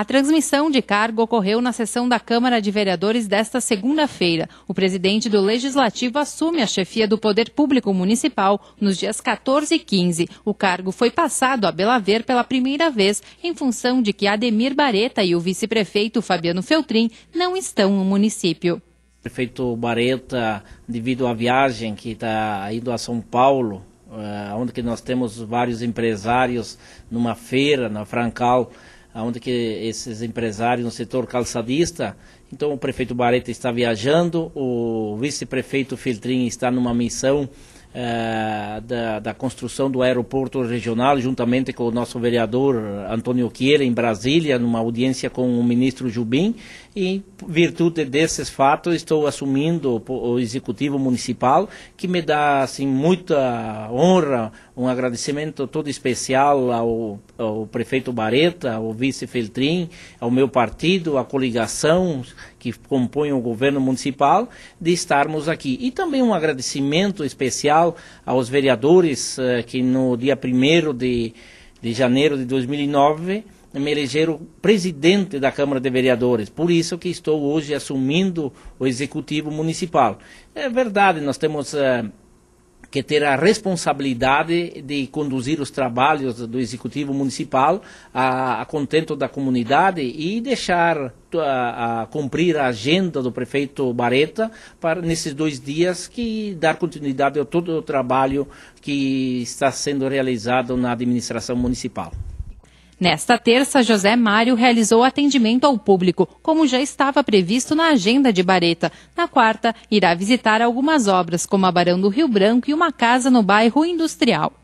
A transmissão de cargo ocorreu na sessão da Câmara de Vereadores desta segunda-feira. O presidente do Legislativo assume a chefia do Poder Público Municipal nos dias 14 e 15. O cargo foi passado a Belaver pela primeira vez, em função de que Ademir Bareta e o vice-prefeito Fabiano Feltrin não estão no município. O prefeito Bareta, devido à viagem que está indo a São Paulo, eh, onde que nós temos vários empresários numa feira na Francal, onde que esses empresários no setor calçadista. Então o prefeito Bareta está viajando, o vice-prefeito Filtrin está numa missão eh, da, da, construção do aeroporto regional, juntamente com o nosso vereador Antônio Quieira, em Brasília, numa audiência com o ministro Jubim, e em virtude desses fatos estou assumindo o, o executivo municipal, que me dá assim, muita honra, um agradecimento todo especial ao, ao prefeito Bareta, ao vice Feltrin, ao meu partido, à coligação que compõe o governo municipal, de estarmos aqui. E também um agradecimento especial aos vereadores eh, que no dia 1 de, de janeiro de 2009 me elegeram presidente da Câmara de Vereadores. Por isso que estou hoje assumindo o Executivo Municipal. É verdade, nós temos... Eh, que ter a responsabilidade de conduzir os trabalhos do Executivo Municipal a, a contento da comunidade e deixar a, a, cumprir a agenda do prefeito Bareta para nesses dois dias que dar continuidade a todo o trabalho que está sendo realizado na administração municipal. Nesta terça, José Mário realizou atendimento ao público, como já estava previsto na agenda de Bareta. Na quarta, irá visitar algumas obras, como a Barão do Rio Branco e uma casa no bairro Industrial.